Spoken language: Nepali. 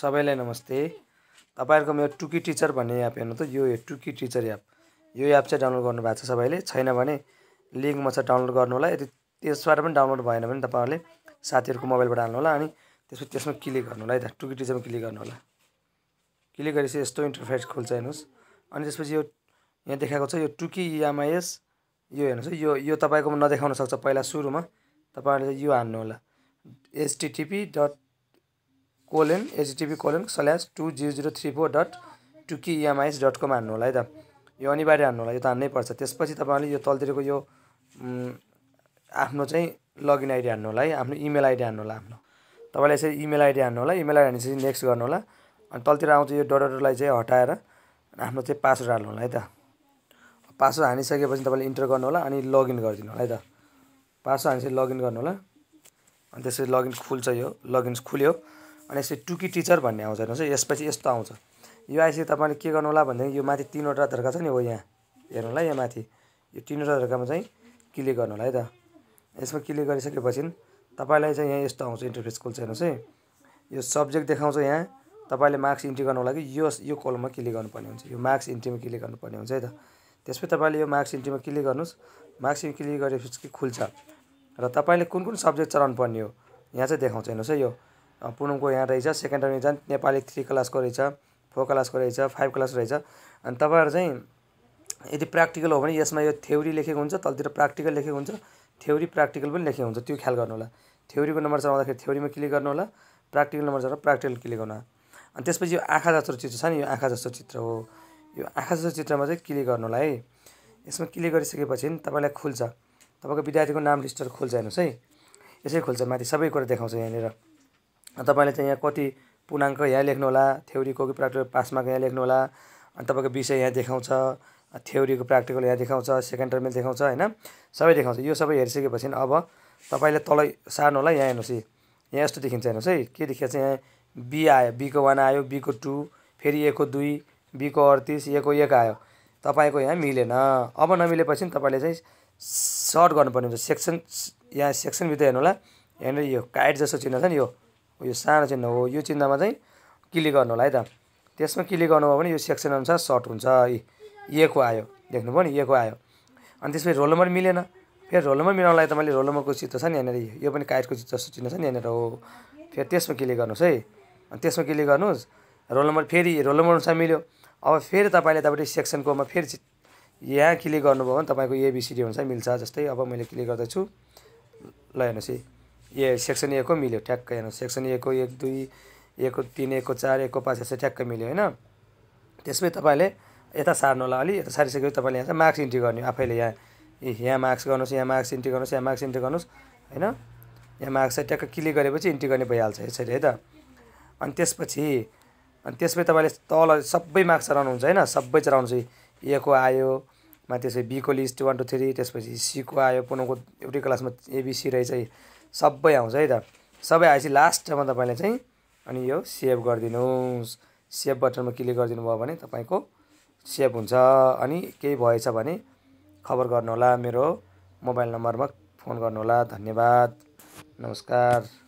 सबैलाई नमस्ते तपाईँहरूको मेरो टुकी टिचर भन्ने एप हेर्नु त यो टुकी टिचर एप यो एप चाहिँ डाउनलोड गर्नुभएको छ सबैले छैन भने लिङ्कमा छ डाउनलोड गर्नु होला यदि त्यसबाट पनि डाउनलोड भएन भने तपाईँहरूले साथीहरूको मोबाइलबाट हाल्नु होला अनि त्यसपछि त्यसमा क्लिक गर्नु होला है त टुकी टिचरमा क्लिक गर्नु होला क्लिक गरेपछि यस्तो इन्टरफेस खोल्छ हेर्नुहोस् अनि त्यसपछि यो यहाँ देखाएको छ यो टुकी इएमआइएस यो हेर्नुहोस् यो यो तपाईँकोमा नदेखाउन सक्छ पहिला सुरुमा तपाईँहरूले यो हान्नु होला HTTP dot colon HDB colon slash two zero zero three four dot Tuki dot com हान्नु होला है त यो अनिवार्य हान्नु होला यो त हान्नै पर्छ त्यसपछि तपाईँले यो तलतिरको यो आफ्नो चाहिँ लगइन आइडी हान्नु होला है आफ्नो इमेल आइडी हान्नु होला आफ्नो तपाईँले यसरी इमेल आइडी हान्नु होला इमेल आइडी हानेपछि नेक्स्ट गर्नु होला अनि तलतिर आउँछ यो डटलाई चाहिँ हटाएर आफ्नो चाहिँ पासवर्ड हाल्नु होला है त पासवर्ड हानिसकेपछि तपाईँले इन्टर गर्नु होला अनि लगइन गरिदिनु होला है त पासवर्ड हानेपछि लगइन गर्नु होला अनि त्यसरी लगइन खुल्छ यो लगइन खुल्यो अनि यसरी टुकी टिचर भन्ने आउँछ हेर्नुहोस् है यसपछि यस्तो आउँछ यो आइसक्यो तपाईँले के गर्नु होला भनेदेखि यो माथि तिनवटा धर्का छ नि हो यहाँ हेर्नु होला यहाँ माथि यो तिनवटा धर्कामा चाहिँ क्लिक गर्नु होला है त यसमा क्लिक गरिसकेपछि तपाईँलाई चाहिँ यहाँ यस्तो आउँछ इन्टरफेस खोल्छ हेर्नुहोस् है यो सब्जेक्ट देखाउँछ यहाँ तपाईँले मार्क्स इन्ट्री गर्नुको लागि यो यो कोलममा क्लिक गर्नुपर्ने हुन्छ यो मार्क्स इन्ट्रीमा क्लिक गर्नुपर्ने हुन्छ है त त्यसपछि तपाईँले यो मार्क्स इन्ट्रीमा क्लिक गर्नुहोस् मार्क्स क्लिक गरेपछि खुल्छ र तपाईँले कुन कुन सब्जेक्ट चलाउनु पर्ने हो यहाँ चाहिँ देखाउँछ हेर्नुहोस् है यो पुनमको यहाँ रहेछ सेकेन्ड टर्ममा जान्छ नेपाली थ्री क्लासको रहेछ फोर क्लासको रहेछ फाइभ क्लास रहेछ अनि तपाईँहरू चाहिँ यदि प्र्याक्टिकल हो भने यसमा यो थ्योरी लेखेको हुन्छ तलतिर प्र्याक्टिकल लेखेको हुन्छ थ्योरी प्र्याक्टिकल पनि लेखेको हुन्छ त्यो ख्याल गर्नु होला थ्योरीको नम्बर चार आउँदाखेरि थ्योरीमा क्लिक गर्नु होला प्र्याक्टिकल नम्बर चार प्र्याक्टिकल क्लिक गर्नु होला अनि त्यसपछि यो आँखा जस्तो चित्र छ नि यो आँखा जस्तो चित्र हो यो आँखा जस्तो चित्रमा चाहिँ क्लिक गर्नु होला है यसमा क्लिक गरिसकेपछि तपाईँलाई खुल्छ तपाईँको विद्यार्थीको नाम लिस्टहरू खुल्छ हेर्नुहोस् है यसै खुल्छ माथि सबै कुरा देखाउँछ यहाँनिर तपाईँले चाहिँ यहाँ कति पूर्णाङ्क यहाँ लेख्नु होला थ्योरीको प्र्याक्टिकल पास मार्क यहाँ होला अनि तपाईँको विषय यहाँ देखाउँछ थ्योरीको प्र्याक्टिकल यहाँ देखाउँछ सेकेन्ड टर्मेल देखाउँछ होइन सबै देखाउँछ यो सबै हेरिसकेपछि अब तपाईँले तल सार्नु होला यहाँ हेर्नुहोस् है यहाँ यस्तो देखिन्छ हेर्नुहोस् है के देखिएको छ यहाँ बी आयो बीको वान आयो बीको टू फेरि एको दुई बीको अडतिस एको एक आयो तपाईँको यहाँ मिलेन अब नमिलेपछि तपाईँले चाहिँ सर्ट गर्नुपर्ने हुन्छ सेक्सन यहाँ सेक्सनभित्र हेर्नु होला हेर्नु यो काइट जस्तो चिन्ह छ नि यो यो सानो चिन्ह हो यो चिन्हमा चाहिँ क्लिक गर्नु होला है त त्यसमा क्लिक गर्नुभयो भने यो सेक्सन अनुसार सर्ट हुन्छ एको आयो देख्नुभयो नि एको आयो अनि त्यसपछि रोल नम्बर मिलेन फेरि रोल नम्बर मिलाउनलाई तपाईँले रोल नम्बरको चित्र छ नि यहाँनिर यो पनि काइटको चित्र जस्तो चिन्ह छ नि यहाँनिर हो फेरि त्यसमा क्लिक गर्नुहोस् है अनि त्यसमा क्लिक गर्नुहोस् रोल नम्बर फेरि रोल नम्बर अनुसार मिल्यो अब फेरि तपाईँले तपाईँले सेक्सनकोमा फेरि यहाँ क्लिक गर्नुभयो भने तपाईँको एबिसिडी हुन्छ मिल्छ जस्तै अब मैले क्लिक गर्दैछु ल हेर्नुहोस् है ए सेक्सन ए मिल्यो ठ्याक्क हेर्नु सेक्सन ए एक दुई एक तिन एकको चार एकको पाँच यसो ठ्याक्कै मिल्यो होइन त्यसमै तपाईँले यता होला अलि यता सारिसकेपछि तपाईँले यहाँ चाहिँ मार्क्स इन्ट्री गर्ने आफैले यहाँ यहाँ मार्क्स गर्नुहोस् यहाँ मार्क्स इन्ट्री गर्नुहोस् यहाँ मार्क्स इन्ट्री गर्नुहोस् होइन यहाँ मार्क्स चाहिँ ट्याक्क क्लिक गरेपछि इन्ट्री गर्ने भइहाल्छ यसरी है त अनि त्यसपछि अनि त्यसपछि तपाईँले तल सबै मार्क्स चढाउनुहुन्छ होइन सबै ए एको आयो त्यसपछि बीको लिस्ट वान टू थ्री त्यसपछि सीको आयो पुनौको एउटै क्लासमा एबिसी रहेछ सबै आउँछ है त सबै आएपछि लास्टमा तपाईँले चाहिँ अनि यो सेभ गरिदिनुहोस् सेभ बटनमा क्लिक गरिदिनु भयो भने तपाईँको सेभ हुन्छ अनि केही भएछ भने खबर गर्नुहोला मेरो मोबाइल नम्बरमा फोन गर्नुहोला धन्यवाद नमस्कार